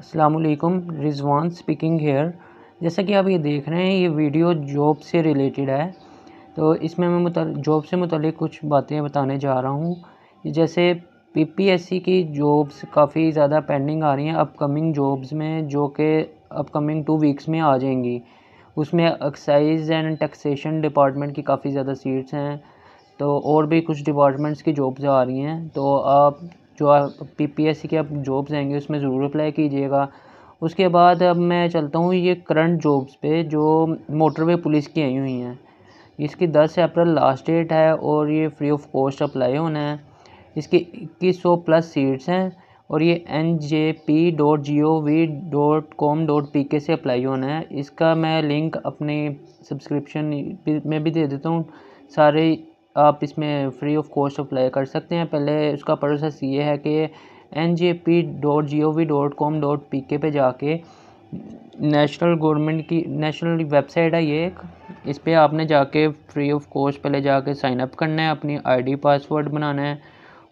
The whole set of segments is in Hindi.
असलम रिजवान स्पीकिंग हेयर जैसा कि आप ये देख रहे हैं ये वीडियो जॉब से रिलेटेड है तो इसमें मैं जॉब से मतलब कुछ बातें बताने जा रहा हूँ जैसे पीपीएससी की जॉब्स काफ़ी ज़्यादा पेंडिंग आ रही हैं अपकमिंग जॉब्स में जो कि अपकमिंग टू वीक्स में आ जाएंगी उसमें एक्साइज एंड टैक्सेशन डिपार्टमेंट की काफ़ी ज़्यादा सीट्स हैं तो और भी कुछ डिपार्टमेंट्स की जॉब्स आ रही हैं तो आप जो आप पी पी एस सी के आप जॉब्स आएंगे उसमें ज़रूर अप्लाई कीजिएगा उसके बाद अब मैं चलता हूँ ये करंट जॉब्स पे जो मोटरवे पुलिस की आई हुई हैं इसकी दस अप्रैल लास्ट डेट है और ये फ्री ऑफ कॉस्ट अप्लाई होना है इसकी इक्कीस सौ प्लस सीट्स हैं और ये N J P dot G O V dot com dot P K से अप्लाई होना है इसका मैं लिंक अपने सब्सक्रिप्शन में भी दे देता हूँ सारे आप इसमें फ्री ऑफ कॉस्ट अप्लाई कर सकते हैं पहले उसका प्रोसेस ये है कि N G P dot G O V dot com dot P K पे जाके नेशनल गवर्नमेंट की नेशनल वेबसाइट है ये एक इस पर आपने जाके फ्री ऑफ कॉस्ट पहले जाके साइन अप करना है अपनी आईडी पासवर्ड बनाना है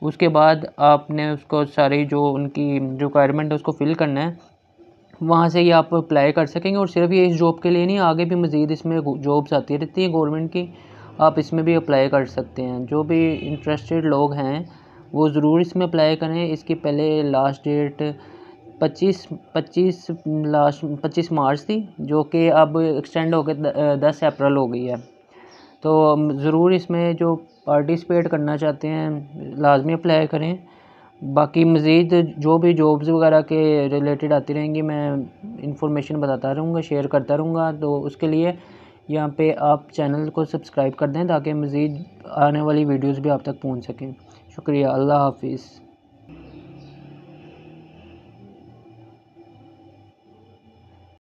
उसके बाद आपने उसको सारी जो उनकी रिक्वायरमेंट है उसको फिल करना है वहाँ से ही आप अप्लाई कर सकेंगे और सिर्फ ये इस जॉब के लिए नहीं आगे भी मज़ीद इसमें जॉब्स आती रहती हैं गवर्नमेंट की आप इसमें भी अप्लाई कर सकते हैं जो भी इंटरेस्टेड लोग हैं वो ज़रूर इसमें अप्लाई करें इसकी पहले लास्ट डेट पच्चीस पच्चीस लास्ट पच्चीस मार्च थी जो कि अब एक्सटेंड होकर दस अप्रैल हो गई है तो ज़रूर इसमें जो पार्टिसिपेट करना चाहते हैं लाजमी अप्लाई करें बाकी मज़ीद जो भी जॉब्स वगैरह के रिलेटेड आती रहेंगी मैं इंफॉर्मेशन बताता रहूँगा शेयर करता रहूँगा तो उसके लिए यहाँ पे आप चैनल को सब्सक्राइब कर दें ताकि मज़ीद आने वाली वीडियोस भी आप तक पहुँच सकें शुक्रिया अल्लाह हाफिज़